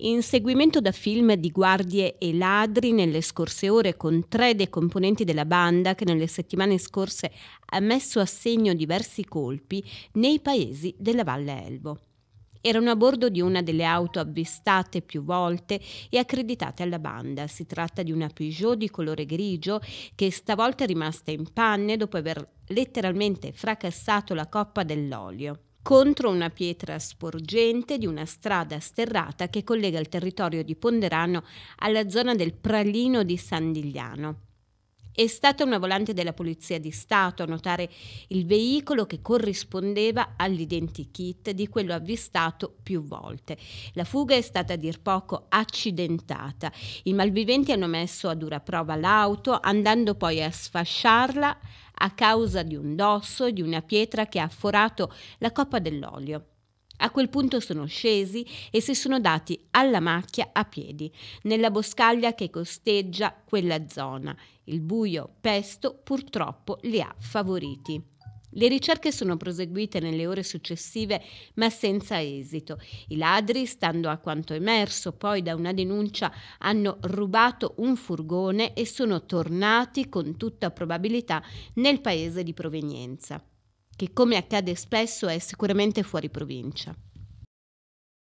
In seguimento da film di guardie e ladri nelle scorse ore con tre dei componenti della banda che nelle settimane scorse ha messo a segno diversi colpi nei paesi della Valle Elbo. Erano a bordo di una delle auto avvistate più volte e accreditate alla banda. Si tratta di una Peugeot di colore grigio che stavolta è rimasta in panne dopo aver letteralmente fracassato la coppa dell'olio contro una pietra sporgente di una strada sterrata che collega il territorio di Ponderano alla zona del Pralino di Sandigliano. È stata una volante della Polizia di Stato a notare il veicolo che corrispondeva all'identikit di quello avvistato più volte. La fuga è stata a dir poco accidentata. I malviventi hanno messo a dura prova l'auto, andando poi a sfasciarla a causa di un dosso e di una pietra che ha forato la coppa dell'olio. A quel punto sono scesi e si sono dati alla macchia a piedi, nella boscaglia che costeggia quella zona. Il buio pesto purtroppo li ha favoriti. Le ricerche sono proseguite nelle ore successive ma senza esito. I ladri, stando a quanto emerso poi da una denuncia, hanno rubato un furgone e sono tornati con tutta probabilità nel paese di provenienza, che come accade spesso è sicuramente fuori provincia.